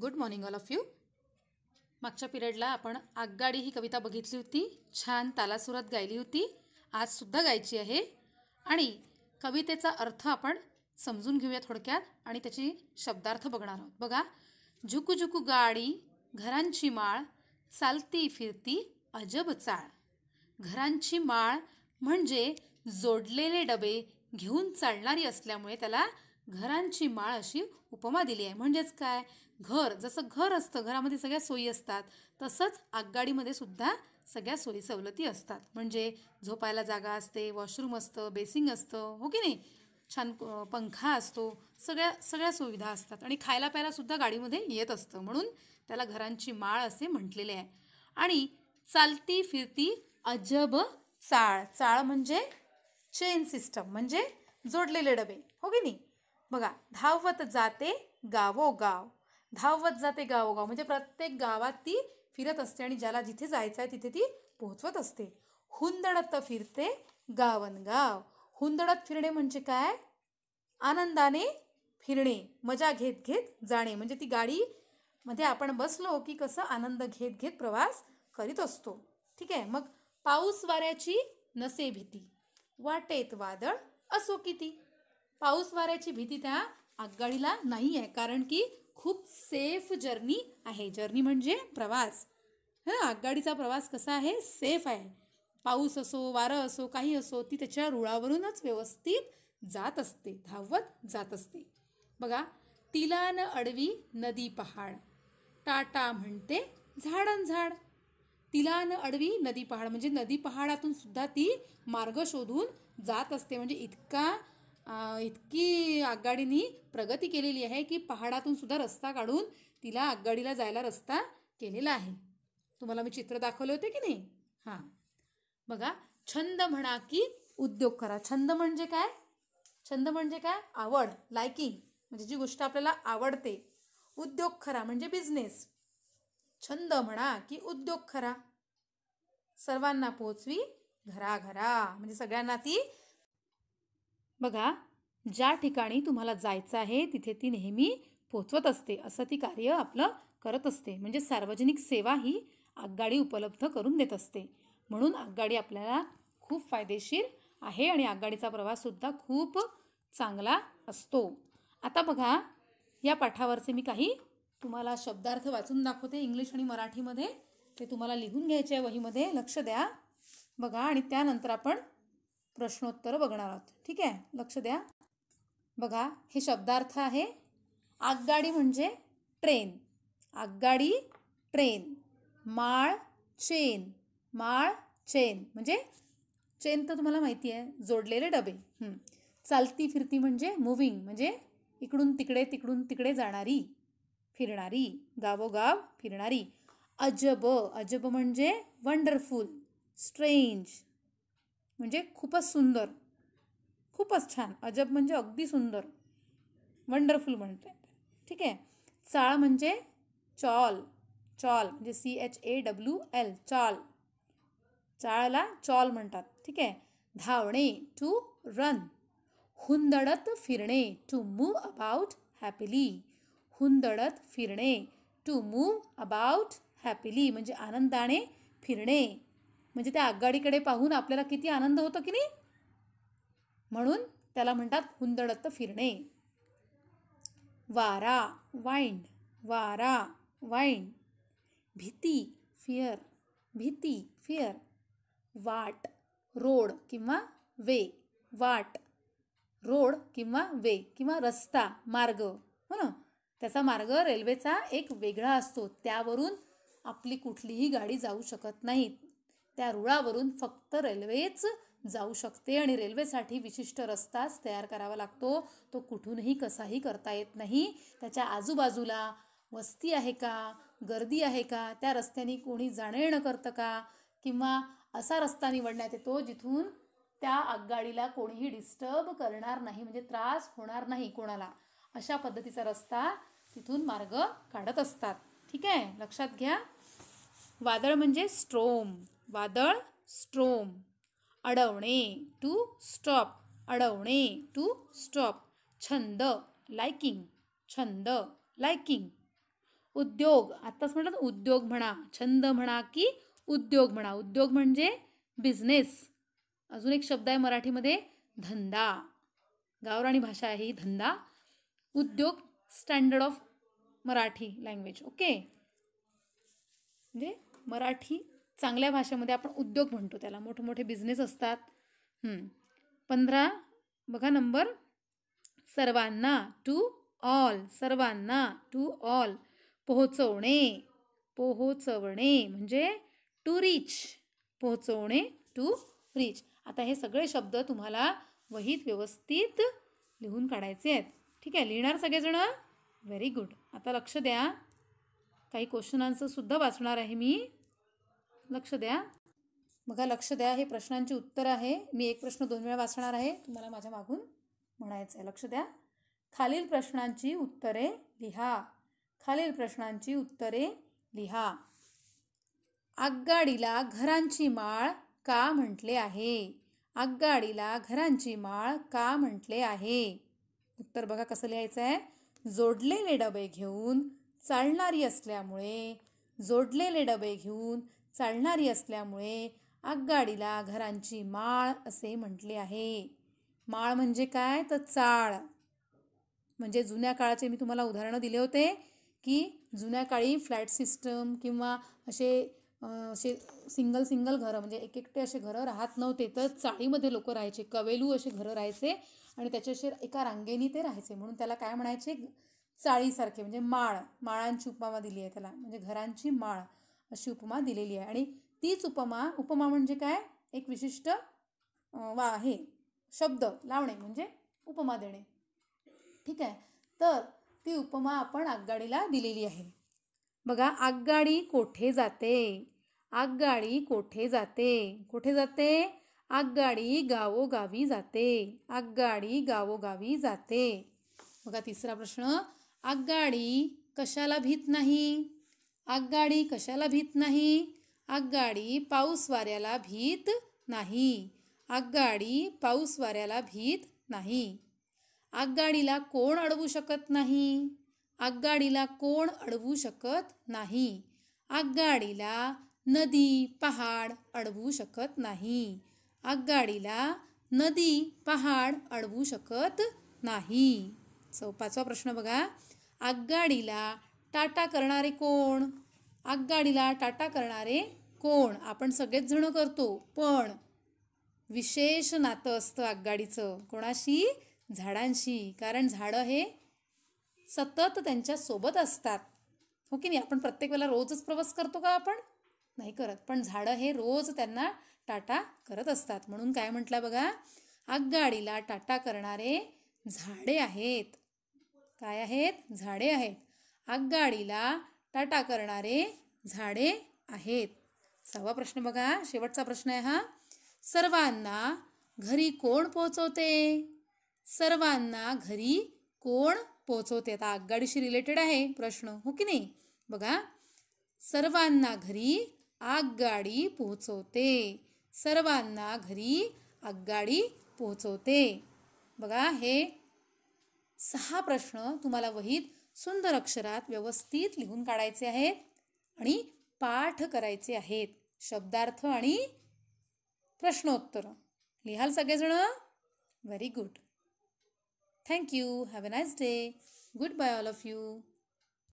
good morning all of you मागच्या पिरियडला आपण आगगाडी ही कविता बघितली होती छान तालासुरात गायली होती आजसुद्धा गायची आहे आणि कवितेचा अर्थ आपण समजून घेऊया थोडक्यात आणि त्याची शब्दार्थ बघणार आहोत बघा झुकू झुकू गाडी घरांची माळ चालती फिरती अजब चाळ घरांची माळ म्हणजे जोडलेले डबे घेऊन चालणारी असल्यामुळे त्याला घरांची माळ अशी उपमा दिली आहे म्हणजेच काय घर जसं घर असतं घरामध्ये सगळ्या सोयी असतात तसंच आगगाडीमध्ये सुद्धा सगळ्या सोयी सवलती असतात म्हणजे झोपायला जागा असते वॉशरूम असतं बेसिंग असतं हो की नाही छान पंखा असतो सगळ्या सगळ्या सुविधा असतात आणि खायला सुद्धा गाडीमध्ये येत असतं म्हणून त्याला घरांची माळ असे म्हटलेले आहे आणि चालती फिरती अजब चाळ चाळ म्हणजे चेन सिस्टम म्हणजे जोडलेले डबे हो की नाही बघा धावत जाते गावोगाव धावत जाते गावोगाव म्हणजे प्रत्येक गावात ती फिरत असते आणि ज्याला जिथे जायचं आहे तिथे ती पोहोचवत असते हुंदडत फिरते गावनगाव गाव हुंदडत फिरणे म्हणजे काय आनंदाने फिरणे मजा घेत घेत जाणे म्हणजे ती गाडी मध्ये आपण बसलो की कसं आनंद घेत घेत प्रवास करीत असतो ठीक आहे मग पाऊस वाऱ्याची नसे भीती वाटेत वादळ असो किती पाऊस वाऱ्याची भीती त्या आगगाडीला नाही आहे कारण की खूप सेफ जर्नी आहे जर्नी म्हणजे प्रवास हां आगगाडीचा प्रवास कसा आहे सेफ आहे पाऊस असो वारं असो काही असो ती त्याच्या रुळावरूनच व्यवस्थित जात असते धावत जात असते बघा तिला न अडवी नदी पहाड टाटा म्हणते झाडन झाड तिला न अडवी नदी पहाड म्हणजे नदी पहाडातून सुद्धा ती मार्ग शोधून जात असते म्हणजे इतका इतकी आगगाडीनी प्रगती केलेली आहे की पहाडातून सुद्धा रस्ता काढून तिला आगगाडीला जायला रस्ता केलेला आहे तुम्हाला मी चित्र दाखवले होते की नाही हां बघा छंद म्हणा की उद्योग करा छंद म्हणजे काय छंद म्हणजे काय आवड लायकिंग म्हणजे जी गोष्ट आपल्याला आवडते उद्योग खरा म्हणजे बिझनेस छंद म्हणा की उद्योग खरा सर्वांना पोचवी घराघरा म्हणजे सगळ्यांना ती बघा ज्या ठिकाणी तुम्हाला जायचं आहे तिथे ती नेहमी पोचवत असते असं ती कार्य आपलं करत असते म्हणजे सार्वजनिक सेवा ही आगगाडी उपलब्ध करून देत असते म्हणून आगगाडी आपल्याला खूप फायदेशीर आहे आणि आगगाडीचा प्रवाससुद्धा खूप चांगला असतो आता बघा या पाठावरचे मी काही तुम्हाला शब्दार्थ वाचून दाखवते इंग्लिश आणि मराठीमध्ये ते तुम्हाला लिहून घ्यायचे आहे वहीमध्ये लक्ष द्या बघा आणि त्यानंतर आपण प्रश्नोत्तर बघणार आहोत ठीक आहे लक्ष द्या बघा हे शब्दार्थ आहे आगगाडी म्हणजे ट्रेन आगगाडी ट्रेन माळ चेन माळ चेन म्हणजे चेन तर तुम्हाला माहिती आहे जोडलेले डबे चालती फिरती म्हणजे मुव्हिंग म्हणजे इकडून तिकडे तिकडून तिकडे जाणारी फिरणारी गावोगाव फिरणारी अजब अजब म्हणजे वंडरफुल स्ट्रेंज म्हणजे खूपच सुंदर खूपच छान अजब म्हणजे अगदी सुंदर वंडरफुल म्हणते ठीक आहे चाळ म्हणजे चॉल चॉल म्हणजे C H A W L chawl चाळला चॉल म्हणतात ठीक आहे धावणे टू रन हुंदडत फिरणे टू मूव अबाउट हॅपीली हुंदडत फिरणे टू मूव अबाउट हॅपीली म्हणजे आनंदाने फिरणे म्हणजे त्या आगगाडीकडे पाहून आपल्याला किती आनंद होतो की नाही म्हणून त्याला म्हणतात हुंदडत फिरणे वारा वाईंड वारा वाईंड भीती फिअर भीती फिअर वाट रोड किंवा वे वाट रोड किंवा वे किंवा रस्ता मार्ग हो ना त्याचा मार्ग रेल्वेचा एक वेगळा असतो त्यावरून आपली कुठलीही गाडी जाऊ शकत नाहीत त्या रुळावरून फक्त रेल्वेच जाऊ शकते आणि रेल्वेसाठी विशिष्ट रस्ताच तयार करावा लागतो तो कुठूनही कसाही करता येत नाही त्याच्या आजूबाजूला वस्ती आहे का गर्दी आहे का त्या रस्त्याने कोणी जाणं येणं करतं का किंवा असा रस्ता निवडण्यात येतो जिथून त्या आगगाडीला कोणीही डिस्टर्ब करणार नाही म्हणजे त्रास होणार नाही कोणाला अशा पद्धतीचा रस्ता तिथून मार्ग काढत असतात ठीक आहे लक्षात घ्या वादळ म्हणजे स्ट्रोम वादळ स्ट्रोम अडवणे टू स्टॉप अडवणे टू स्टॉप छंद लायकिंग छंद लायकिंग उद्योग आत्ताच म्हटलं उद्योग म्हणा छंद म्हणा की उद्योग म्हणा उद्योग म्हणजे बिझनेस अजून एक शब्द आहे मराठीमध्ये धंदा गावराणी भाषा आहे ही धंदा उद्योग standard of Marathi language okay म्हणजे मराठी चांगल्या भाषेमध्ये आपण उद्योग म्हणतो त्याला मोठमोठे बिझनेस असतात पंधरा बघा नंबर सर्वांना टू ऑल सर्वांना टू ऑल पोहोचवणे पोहोचवणे म्हणजे टू रीच पोहोचवणे टू रीच आता हे सगळे शब्द तुम्हाला वहीत व्यवस्थित लिहून काढायचे आहेत ठीक आहे लिहिणार सगळेजणं व्हेरी गुड आता लक्ष द्या काही क्वेश्चन आन्सरसुद्धा वाचणार आहे मी लक्ष द्या बघा लक्ष द्या हे प्रश्नांची उत्तर आहे मी एक प्रश्न दोन वेळा वाचणार आहे तुम्हाला माझ्या मागून म्हणायचं आहे लक्ष द्या खालील प्रश्नांची उत्तरे लिहा खालील प्रश्नांची उत्तरे लिहा आगगाडीला घरांची माळ का म्हटले आहे आगगाडीला घरांची माळ का म्हटले आहे उत्तर बघा कसं लिहायचं आहे जोडलेले डबे घेऊन चालणारी असल्यामुळे जोडलेले डबे घेऊन चालणारी असल्यामुळे आगगाडीला घरांची माळ असे म्हटले आहे माळ म्हणजे काय तर चाळ म्हणजे जुन्या काळाचे मी तुम्हाला उदाहरणं दिले होते की जुन्या काळी फ्लॅट सिस्टम किंवा असे असे सिंगल सिंगल घरं म्हणजे एक एकटे असे घरं राहत नव्हते तर चाळीमध्ये लोक राहायचे कवेलू असे घरं राहायचे आणि त्याचे एका रांगेनी ते राहायचे म्हणून त्याला काय म्हणायचे चाळीसारखे म्हणजे माळ माळांची उपमा दिली आहे त्याला म्हणजे घरांची माळ अशी उपमा दिलेली आहे आणि तीच उपमा उपमा म्हणजे काय एक विशिष्ट वा आहे शब्द लावणे म्हणजे उपमा देणे ठीक आहे तर ती उपमा आपण आगगाडीला दिलेली आहे बघा आगगाडी कोठे जाते आगगाडी कोठे जाते कोठे जाते आगगाडी गावोगावी जाते आगगाडी गावोगावी जाते बघा तिसरा प्रश्न आगगाडी कशाला भीत नाही आगगाडी कशाला भीत नाही आगगाडी पाऊस वाऱ्याला भीत नाही आगगाडी पाऊस वाऱ्याला भीत नाही आगगाडीला कोण अडवू शकत नाही आगगाडीला कोण अडवू शकत नाही आगगाडीला नदी पहाड अडवू शकत नाही आगगाडीला नदी पहाड अडवू शकत नाही चौपाचा प्रश्न बघा आगगाडीला टाटा करणारे कोण आगगाडीला टाटा करणारे कोण आपण सगळेच जण करतो पण विशेष नातं असतं आगगाडीचं कोणाशी झाडांशी कारण झाडं हे सतत त्यांच्या सोबत असतात हो की नाही आपण प्रत्येक वेळेला रोजच प्रवास करतो का आपण नाही करत पण झाडं हे रोज त्यांना टाटा करत असतात म्हणून काय म्हटलं बघा आगगाडीला टाटा करणारे झाडे आहेत काय आहेत झाडे आहेत आगगाडीला टाटा करणारे झाडे आहेत सहावा प्रश्न बघा शेवटचा प्रश्न आहे हा सर्वांना घरी कोण पोचवते सर्वांना घरी कोण पोचवते आता आगगाडीशी रिलेटेड आहे प्रश्न हो की नाही बघा सर्वांना घरी आगगाडी पोहोचवते सर्वांना घरी आगगाडी पोहोचवते बघा हे सहा प्रश्न तुम्हाला वहीत सुंदर अक्षरात व्यवस्थित लिहून काढायचे आहेत आणि पाठ करायचे आहेत शब्दार्थ आणि प्रश्नोत्तर लिहाल सगळेजण very good thank you have a nice day goodbye all of you